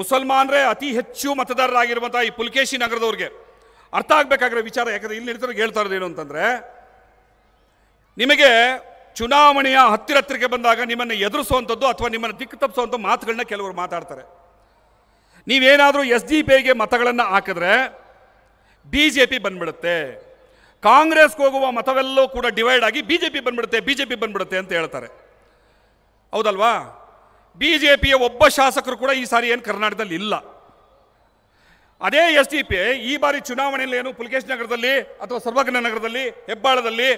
ಮುಸಲ್ಮಾನರೇ ಅತಿ ಹೆಚ್ಚು ಮತದಾರರಾಗಿರುವಂಥ ಈ ಪುಲ್ಕೇಶಿ ನಗರದವ್ರಿಗೆ ಅರ್ಥ ಆಗಬೇಕಾಗಿರೋ ವಿಚಾರ ಯಾಕಂದ್ರೆ ಇಲ್ಲಿ ನಿರ್ತಾರೆ ಹೇಳ್ತಾ ಇರೋದೇನು ಅಂತಂದರೆ ನಿಮಗೆ ಚುನಾವಣೆಯ ಹತ್ತಿರ ಹತ್ತಿರಕ್ಕೆ ಬಂದಾಗ ನಿಮ್ಮನ್ನು ಎದುರಿಸುವಂಥದ್ದು ಅಥವಾ ನಿಮ್ಮನ್ನು ದಿಕ್ಕು ತಪ್ಪಿಸುವಂಥ ಮಾತುಗಳನ್ನ ಕೆಲವರು ಮಾತಾಡ್ತಾರೆ ನೀವೇನಾದರೂ ಎಸ್ ಡಿ ಪಿಗೆ ಮತಗಳನ್ನು ಹಾಕಿದ್ರೆ ಬಿ ಜೆ ಪಿ ಬಂದ್ಬಿಡುತ್ತೆ ಕಾಂಗ್ರೆಸ್ಗೆ ಹೋಗುವ ಮತವೆಲ್ಲೂ ಕೂಡ ಡಿವೈಡ್ ಆಗಿ ಬಿ ಜೆ ಪಿ ಬಂದ್ಬಿಡುತ್ತೆ ಬಿ ಜೆ ಪಿ ಬಂದ್ಬಿಡುತ್ತೆ ಅಂತ ಹೇಳ್ತಾರೆ ಹೌದಲ್ವಾ ಬಿ ಜೆ ಪಿಯ ಒಬ್ಬ ಶಾಸಕರು ಕೂಡ ಈ ಸಾರಿ ಏನು ಕರ್ನಾಟಕದಲ್ಲಿ ಇಲ್ಲ ಅದೇ ಎಸ್ ಡಿ ಪಿ ಈ ಬಾರಿ ಚುನಾವಣೆಯಲ್ಲಿ ಏನು ಪುಲಕೇಶ್ ನಗರದಲ್ಲಿ ಅಥವಾ ಸರ್ವಜ್ಞ ನಗರದಲ್ಲಿ ಹೆಬ್ಬಾಳದಲ್ಲಿ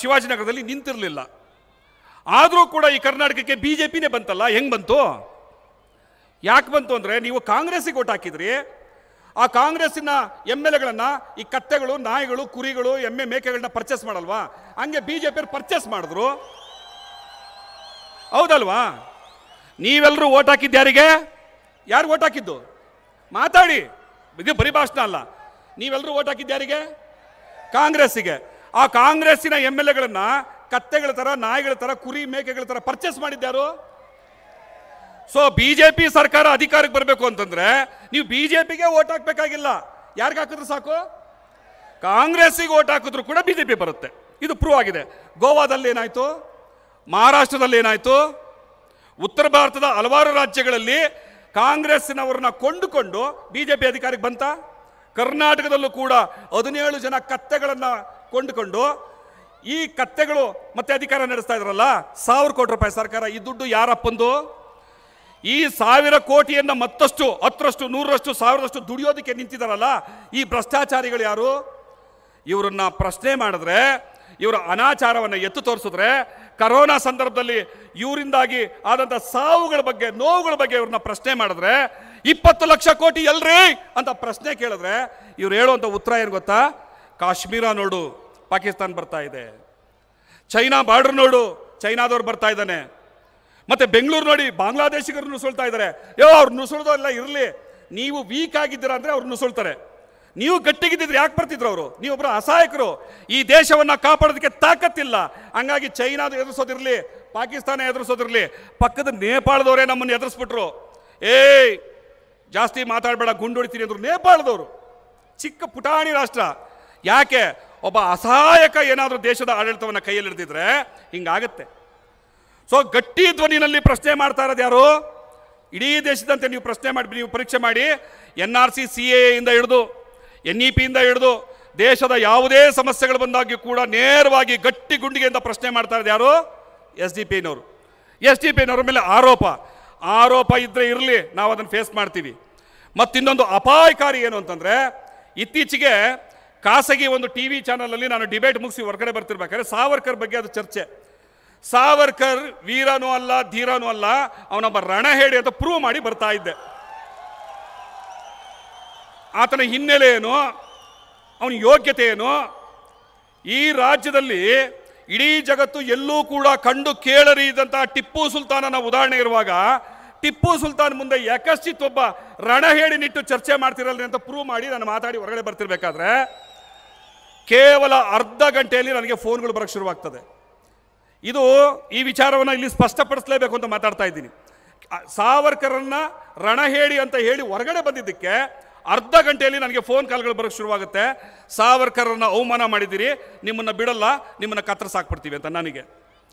ಶಿವಾಜಿನಗರದಲ್ಲಿ ನಿಂತಿರಲಿಲ್ಲ ಆದರೂ ಕೂಡ ಈ ಕರ್ನಾಟಕಕ್ಕೆ ಬಿ ಜೆ ಪಿನೇ ಬಂತಲ್ಲ ಹೆಂಗೆ ಬಂತು ಯಾಕೆ ಬಂತು ಅಂದರೆ ನೀವು ಕಾಂಗ್ರೆಸ್ಸಿಗೆ ಓಟ್ ಹಾಕಿದ್ರಿ ಆ ಕಾಂಗ್ರೆಸ್ಸಿನ ಎಮ್ ಎಲ್ ಎಗಳನ್ನು ಈ ಕತ್ತೆಗಳು ನಾಯಿಗಳು ಕುರಿಗಳು ಎಮ್ಮೆ ಮೇಕೆಗಳನ್ನ ಪರ್ಚೇಸ್ ಮಾಡಲ್ವಾ ಹಂಗೆ ಬಿ ಜೆ ಪಿಯವ್ರು ಪರ್ಚೇಸ್ ಮಾಡಿದ್ರು ಹೌದಲ್ವಾ ನೀವೆಲ್ಲರೂ ಓಟ್ ಹಾಕಿದ್ದು ಯಾರಿಗೆ ಯಾರು ಓಟ್ ಹಾಕಿದ್ದು ಮಾತಾಡಿ ಇದು ಬರೀ ಭಾಷಣ ಅಲ್ಲ ನೀವೆಲ್ಲರೂ ಓಟ್ ಹಾಕಿದ್ದು ಯಾರಿಗೆ ಕಾಂಗ್ರೆಸ್ಸಿಗೆ ಆ ಕಾಂಗ್ರೆಸ್ಸಿನ ಎಮ್ ಎಲ್ ಎಗಳನ್ನು ಕತ್ತೆಗಳ ಥರ ನಾಯಿಗಳ ಥರ ಕುರಿ ಮೇಕೆಗಳ ಥರ ಪರ್ಚೇಸ್ ಮಾಡಿದ್ದಾರು ಸೊ ಬಿ ಜೆ ಪಿ ಸರ್ಕಾರ ಅಧಿಕಾರಕ್ಕೆ ಬರಬೇಕು ಅಂತಂದ್ರೆ ನೀವು ಬಿ ಜೆ ಪಿಗೆ ಓಟ್ ಹಾಕಬೇಕಾಗಿಲ್ಲ ಯಾರಿಗೆ ಹಾಕಿದ್ರು ಸಾಕು ಕಾಂಗ್ರೆಸ್ಸಿಗೆ ಓಟ್ ಹಾಕಿದ್ರು ಕೂಡ ಬಿ ಜೆ ಪಿ ಬರುತ್ತೆ ಇದು ಪ್ರೂವ್ ಆಗಿದೆ ಗೋವಾದಲ್ಲಿ ಏನಾಯಿತು ಮಹಾರಾಷ್ಟ್ರದಲ್ಲಿ ಏನಾಯಿತು ಉತ್ತರ ಭಾರತದ ಹಲವಾರು ರಾಜ್ಯಗಳಲ್ಲಿ ಕಾಂಗ್ರೆಸ್ನವರನ್ನ ಕೊಂಡುಕೊಂಡು ಬಿ ಜೆ ಪಿ ಅಧಿಕಾರಕ್ಕೆ ಬಂತ ಕರ್ನಾಟಕದಲ್ಲೂ ಕೂಡ ಹದಿನೇಳು ಜನ ಕತ್ತೆಗಳನ್ನು ಕೊಂಡುಕೊಂಡು ಈ ಕತ್ತೆಗಳು ಮತ್ತೆ ಅಧಿಕಾರ ನಡೆಸ್ತಾ ಇದ್ರಲ್ಲ ಸಾವಿರ ಕೋಟಿ ರೂಪಾಯಿ ಸರ್ಕಾರ ಈ ದುಡ್ಡು ಯಾರಪ್ಪಂದು ಈ ಸಾವಿರ ಕೋಟಿಯನ್ನು ಮತ್ತಷ್ಟು ಹತ್ತರಷ್ಟು ನೂರರಷ್ಟು ಸಾವಿರದಷ್ಟು ದುಡಿಯೋದಕ್ಕೆ ನಿಂತಿದ್ದಾರಲ್ಲ ಈ ಭ್ರಷ್ಟಾಚಾರಿಗಳು ಯಾರು ಇವರನ್ನ ಪ್ರಶ್ನೆ ಮಾಡಿದ್ರೆ ಇವರ ಅನಾಚಾರವನ್ನು ಎತ್ತು ತೋರಿಸಿದ್ರೆ ಕರೋನಾ ಸಂದರ್ಭದಲ್ಲಿ ಇವರಿಂದಾಗಿ ಆದಂಥ ಸಾವುಗಳ ಬಗ್ಗೆ ನೋವುಗಳ ಬಗ್ಗೆ ಇವ್ರನ್ನ ಪ್ರಶ್ನೆ ಮಾಡಿದ್ರೆ ಇಪ್ಪತ್ತು ಲಕ್ಷ ಕೋಟಿ ಎಲ್ರಿ ಅಂತ ಪ್ರಶ್ನೆ ಕೇಳಿದ್ರೆ ಇವ್ರು ಹೇಳುವಂಥ ಉತ್ತರ ಏನು ಗೊತ್ತಾ ಕಾಶ್ಮೀರ ನೋಡು ಪಾಕಿಸ್ತಾನ ಬರ್ತಾ ಇದೆ ಚೈನಾ ಬಾರ್ಡರ್ ನೋಡು ಚೈನಾದವ್ರು ಬರ್ತಾ ಇದ್ದಾನೆ ಮತ್ತೆ ಬೆಂಗಳೂರು ನೋಡಿ ಬಾಂಗ್ಲಾದೇಶಿಗರು ನುಸುಳ್ತಾ ಇದ್ದಾರೆ ಯೋ ಅವ್ರು ನುಸುಳ್ದೋ ಎಲ್ಲ ಇರಲಿ ನೀವು ವೀಕ್ ಆಗಿದ್ದೀರಾ ಅಂದರೆ ಅವ್ರು ನುಸುಳ್ತಾರೆ ನೀವು ಗಟ್ಟಿಗಿದ್ದಿದ್ರೆ ಯಾಕೆ ಬರ್ತಿದ್ರು ಅವರು ನೀವೊಬ್ಬರು ಅಸಹಾಯಕರು ಈ ದೇಶವನ್ನು ಕಾಪಾಡೋದಕ್ಕೆ ತಾಕತ್ತಿಲ್ಲ ಹಂಗಾಗಿ ಚೈನಾದ ಎದುರಿಸೋದಿರಲಿ ಪಾಕಿಸ್ತಾನ ಎದುರಿಸೋದಿರಲಿ ಪಕ್ಕದ ನೇಪಾಳದವರೇ ನಮ್ಮನ್ನು ಎದುರಿಸ್ಬಿಟ್ರು ಏಯ್ ಜಾಸ್ತಿ ಮಾತಾಡಬೇಡ ಗುಂಡೊಡಿತೀನಿ ಅಂದರು ನೇಪಾಳದವರು ಚಿಕ್ಕ ಪುಟಾಣಿ ರಾಷ್ಟ್ರ ಯಾಕೆ ಒಬ್ಬ ಅಸಹಾಯಕ ಏನಾದರೂ ದೇಶದ ಆಡಳಿತವನ್ನು ಕೈಯಲ್ಲಿ ಹಿಡಿದಿದ್ರೆ ಹಿಂಗಾಗತ್ತೆ ಸೊ ಗಟ್ಟಿ ಧ್ವನಿನಲ್ಲಿ ಪ್ರಶ್ನೆ ಮಾಡ್ತಾ ಇರೋದು ಯಾರು ಇಡೀ ದೇಶದಂತೆ ನೀವು ಪ್ರಶ್ನೆ ಮಾಡಿ ನೀವು ಪರೀಕ್ಷೆ ಮಾಡಿ N R C C A ಇಂದ ಹಿಡಿದು ಎನ್ ಇ ಪಿಯಿಂದ ಹಿಡಿದು ದೇಶದ ಯಾವುದೇ ಸಮಸ್ಯೆಗಳು ಬಂದಾಗ್ಯೂ ಕೂಡ ನೇರವಾಗಿ ಗಟ್ಟಿ ಗುಂಡಿಗೆಯಿಂದ ಪ್ರಶ್ನೆ ಮಾಡ್ತಾ ಇರೋದು ಯಾರು ಎಸ್ ಡಿ ಪಿನವರು ಎಸ್ ಡಿ ಪಿನವ್ರ ಮೇಲೆ ಆರೋಪ ಆರೋಪ ಇದ್ದರೆ ಇರಲಿ ನಾವು ಅದನ್ನು ಫೇಸ್ ಮಾಡ್ತೀವಿ ಮತ್ತಿನ್ನೊಂದು ಅಪಾಯಕಾರಿ ಏನು ಅಂತಂದರೆ ಇತ್ತೀಚೆಗೆ ಖಾಸಗಿ ಒಂದು ಟಿ ವಿ ಚಾನಲಲ್ಲಿ ನಾನು ಡಿಬೇಟ್ ಮುಗಿಸಿ ಹೊರಗಡೆ ಬರ್ತಿರ್ಬೇಕಾದ್ರೆ ಸಾವರ್ಕರ್ ಬಗ್ಗೆ ಅದು ಚರ್ಚೆ ಸಾವರ್ಕರ್ ವೀರನೂ ಅಲ್ಲ ಧೀರನೂ ಅಲ್ಲ ಅವನೊಬ್ಬ ಹೇಳಿ ಅಂತ ಪ್ರೂವ್ ಮಾಡಿ ಬರ್ತಾ ಇದ್ದೆ ಆತನ ಹಿನ್ನೆಲೆ ಏನು ಅವನ ಯೋಗ್ಯತೆ ಏನು ಈ ರಾಜ್ಯದಲ್ಲಿ ಇಡೀ ಜಗತ್ತು ಎಲ್ಲೂ ಕೂಡ ಕಂಡು ಕೇಳರಿದಂತಹ ಟಿಪ್ಪು ಸುಲ್ತಾನನ ಉದಾಹರಣೆ ಇರುವಾಗ ಟಿಪ್ಪು ಸುಲ್ತಾನ್ ಮುಂದೆ ಯಕಶ್ಚಿತ್ ಒಬ್ಬ ರಣ ನಿಟ್ಟು ಚರ್ಚೆ ಮಾಡ್ತಿರಲ್ರಿ ಅಂತ ಪ್ರೂವ್ ಮಾಡಿ ನಾನು ಮಾತಾಡಿ ಹೊರಗಡೆ ಬರ್ತಿರ್ಬೇಕಾದ್ರೆ ಕೇವಲ ಅರ್ಧ ಗಂಟೆಯಲ್ಲಿ ನನಗೆ ಫೋನ್ಗಳು ಬರಕ್ಕೆ ಶುರುವಾಗ್ತದೆ ಇದು ಈ ವಿಚಾರವನ್ನು ಇಲ್ಲಿ ಸ್ಪಷ್ಟಪಡಿಸಲೇಬೇಕು ಅಂತ ಮಾತಾಡ್ತಾ ಇದ್ದೀನಿ ಸಾವರ್ಕರನ್ನ ರಣಹೇಡಿ ಅಂತ ಹೇಳಿ ಹೊರಗಡೆ ಬಂದಿದ್ದಕ್ಕೆ ಅರ್ಧ ಗಂಟೆಯಲ್ಲಿ ನನಗೆ ಫೋನ್ ಕಾಲ್ಗಳು ಬರೋಕ್ಕೆ ಶುರುವಾಗುತ್ತೆ ಸಾವರ್ಕರನ್ನು ಅವಮಾನ ಮಾಡಿದ್ದೀರಿ ನಿಮ್ಮನ್ನು ಬಿಡಲ್ಲ ನಿಮ್ಮನ್ನು ಕತ್ತರಿಸಾಕ್ಬಿಡ್ತೀವಿ ಅಂತ ನನಗೆ